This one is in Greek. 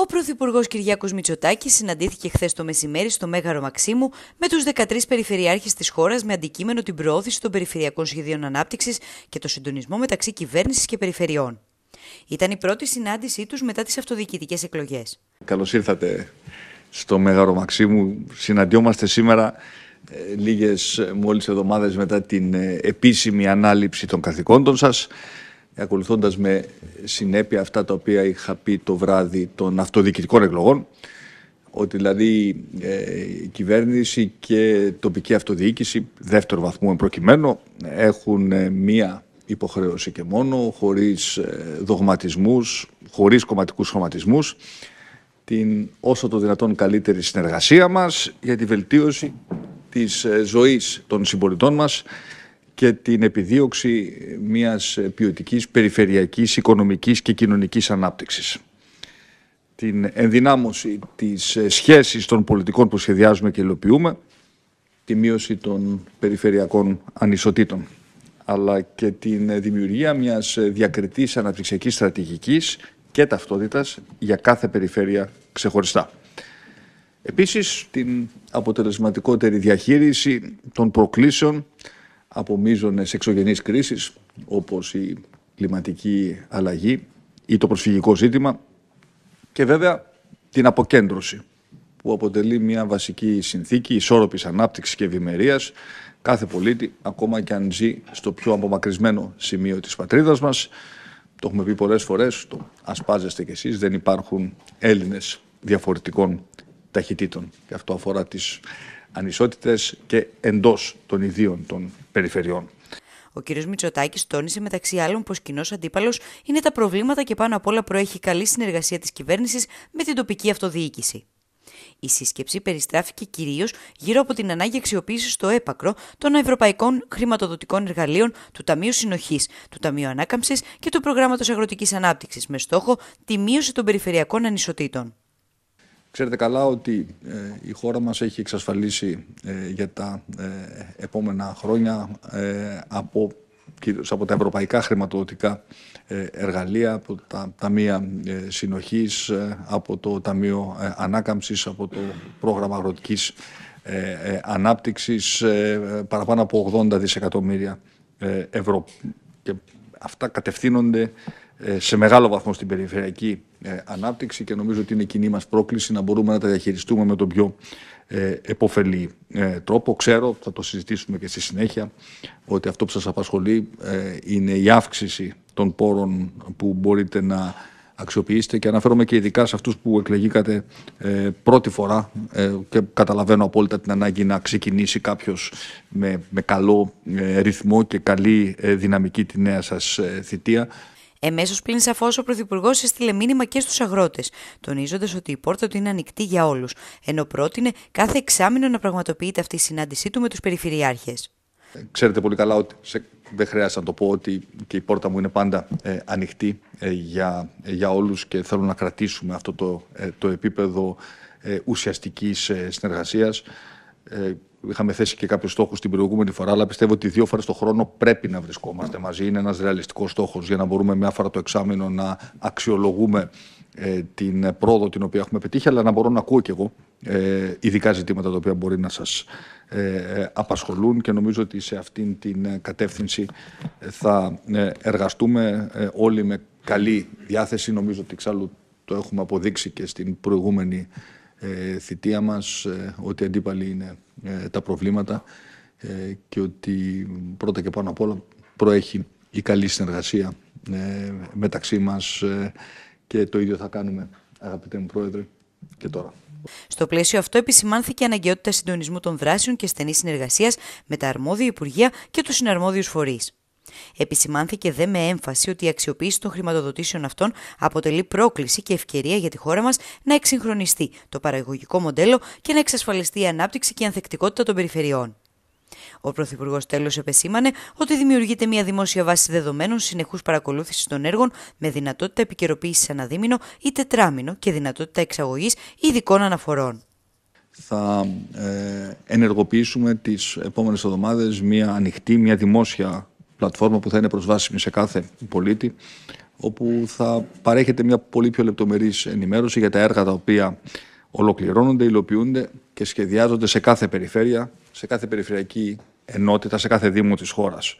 Ο Πρωθυπουργός Κυριάκος Μητσοτάκης συναντήθηκε χθες το μεσημέρι στο Μέγαρο Μαξίμου με τους 13 περιφερειάρχες της χώρας με αντικείμενο την προώθηση των περιφερειακών σχεδίων ανάπτυξης και το συντονισμό μεταξύ κυβέρνησης και περιφερειών. Ήταν η πρώτη συνάντησή τους μετά τις αυτοδιοικητικές εκλογές. Καλώς ήρθατε στο Μέγαρο Μαξίμου. Συναντιόμαστε σήμερα ε, λίγες μόλις εβδομάδες μετά την ε, επίσημη ανάληψη των καθηκόντων σας ακολουθώντας με συνέπεια αυτά τα οποία είχα πει το βράδυ των αυτοδιοικητικών εκλογών, ότι δηλαδή ε, η κυβέρνηση και τοπική αυτοδιοίκηση δεύτερο βαθμού προκειμένου έχουν ε, μία υποχρέωση και μόνο, χωρίς ε, δογματισμούς, χωρίς κομματικούς χρωματισμούς, την όσο το δυνατόν καλύτερη συνεργασία μας για τη βελτίωση της ε, ζωής των συμπολιτών μας και την επιδίωξη μιας ποιοτικής περιφερειακής, οικονομικής και κοινωνικής ανάπτυξης. Την ενδυνάμωση της σχέσης των πολιτικών που σχεδιάζουμε και υλοποιούμε, τη μείωση των περιφερειακών ανισοτήτων, αλλά και την δημιουργία μιας διακριτής αναπτυξιακής στρατηγικής και ταυτότητας για κάθε περιφέρεια ξεχωριστά. Επίσης, την αποτελεσματικότερη διαχείριση των προκλήσεων από μείζονες εξωγενείς κρίσεις όπως η κλιματική αλλαγή ή το προσφυγικό ζήτημα και βέβαια την αποκέντρωση που αποτελεί μια βασική συνθήκη ισόρροπης ανάπτυξης και ευημερίας κάθε πολίτη ακόμα και αν ζει στο πιο απομακρυσμένο σημείο της πατρίδας μας. Το έχουμε πει πολλές φορές, το ασπάζεστε κι εσείς, δεν υπάρχουν Έλληνες διαφορετικών ταχυτήτων. Και αυτό αφορά τις ανισότητες και εντός των ιδίων των περιφερειών. Ο κ. Μητσοτάκης τόνισε μεταξύ άλλων πως κοινός αντίπαλος είναι τα προβλήματα και πάνω απ' όλα προέχει καλή συνεργασία της κυβέρνησης με την τοπική αυτοδιοίκηση. Η σύσκεψη περιστράφηκε κυρίως γύρω από την ανάγκη αξιοποίησης στο έπακρο των ευρωπαϊκών χρηματοδοτικών εργαλείων του Ταμείου Συνοχής, του Ταμείου Ανάκαμψης και του Προγράμματος Αγροτικής Ανάπτυξης με στόχο τη μείωση των περιφερειακών ανισοτήτων. Ξέρετε καλά ότι ε, η χώρα μας έχει εξασφαλίσει ε, για τα ε, επόμενα χρόνια από, κυρίως από τα ευρωπαϊκά χρηματοδοτικά εργαλεία, από τα Ταμεία Συνοχής, από το Ταμείο Ανάκαμψης, από το Πρόγραμμα Αγροτικής Ανάπτυξης, παραπάνω από 80 δισεκατομμύρια ευρώ. Και αυτά κατευθύνονται ε, σε μεγάλο βαθμό στην περιφερειακή ε, ανάπτυξη και νομίζω ότι είναι κοινή μας πρόκληση να μπορούμε να τα διαχειριστούμε με τον πιο ε, επωφελή τρόπο. Ξέρω, θα το συζητήσουμε και στη συνέχεια, ότι αυτό που σας απασχολεί είναι η αύξηση των πόρων που μπορείτε να αξιοποιήσετε και αναφέρομαι και ειδικά σε αυτούς που εκλεγήκατε πρώτη φορά και καταλαβαίνω απόλυτα την ανάγκη να ξεκινήσει κάποιος με, με καλό ρυθμό και καλή δυναμική τη νέα σας θητεία. Εμέσως πλην σαφώς ο Πρωθυπουργός έστειλε μήνυμα και στους αγρότες, τονίζοντας ότι η πόρτα του είναι ανοιχτή για όλους, ενώ πρότεινε κάθε εξάμεινο να πραγματοποιείται αυτή η συνάντησή του με τους περιφερειάρχες. Ξέρετε πολύ καλά ότι σε, δεν χρειάζεται να το πω ότι και η πόρτα μου είναι πάντα ε, ανοιχτή ε, για, ε, για όλους και θέλω να κρατήσουμε αυτό το, ε, το επίπεδο ουσιαστικής συνεργασίας Είχαμε θέσει και κάποιους στόχους την προηγούμενη φορά, αλλά πιστεύω ότι δύο φορές το χρόνο πρέπει να βρισκόμαστε ναι. μαζί. Είναι ένας ρεαλιστικός στόχος για να μπορούμε μια φορά το εξάμεινο να αξιολογούμε ε, την πρόοδο την οποία έχουμε πετύχει, αλλά να μπορώ να ακούω κι εγώ ε, ειδικά ζητήματα τα οποία μπορεί να σας ε, ε, απασχολούν και νομίζω ότι σε αυτήν την κατεύθυνση ε, θα εργαστούμε όλοι με καλή διάθεση. Νομίζω ότι εξάλλου το έχουμε αποδείξει και στην προηγούμενη ε, θητεία μας ε, ότι αντίπαλοι είναι ε, τα προβλήματα ε, και ότι πρώτα και πάνω απ' όλα προέχει η καλή συνεργασία ε, μεταξύ μας και το ίδιο θα κάνουμε αγαπητέ μου Πρόεδρε και τώρα. Στο πλαίσιο αυτό, επισημάνθηκε η αναγκαιότητα συντονισμού των δράσεων και στενής συνεργασίας με τα αρμόδια Υπουργεία και τους συναρμόδιους φορείς. Επισημάνθηκε δε με έμφαση ότι η αξιοποίηση των χρηματοδοτήσεων αυτών αποτελεί πρόκληση και ευκαιρία για τη χώρα μας να εξυγχρονιστεί το παραγωγικό μοντέλο και να εξασφαλιστεί η ανάπτυξη και η ανθεκτικότητα των περιφερειών. Ο Πρωθυπουργός τέλος επεσήμανε ότι δημιουργείται μια δημόσια βάση δεδομένων συνεχούς παρακολούθησης των έργων με δυνατότητα επικαιροποίησης αναδίμηνο ή τετράμινο και δυνατότητα εξαγωγής ειδικών αναφορών. Θα ε, ενεργοποιήσουμε τις επόμενες εβδομάδες μια ανοιχτή, μια δημόσια πλατφόρμα που θα είναι προσβάσιμη σε κάθε πολίτη, όπου θα παρέχεται μια πολύ πιο λεπτομερής ενημέρωση για τα έργα τα οποία ολοκληρώνονται, υλοποιούνται και σχεδιάζονται σε κάθε περιφέρεια, σε κάθε περιφερειακή ενότητα, σε κάθε δήμο της χώρας.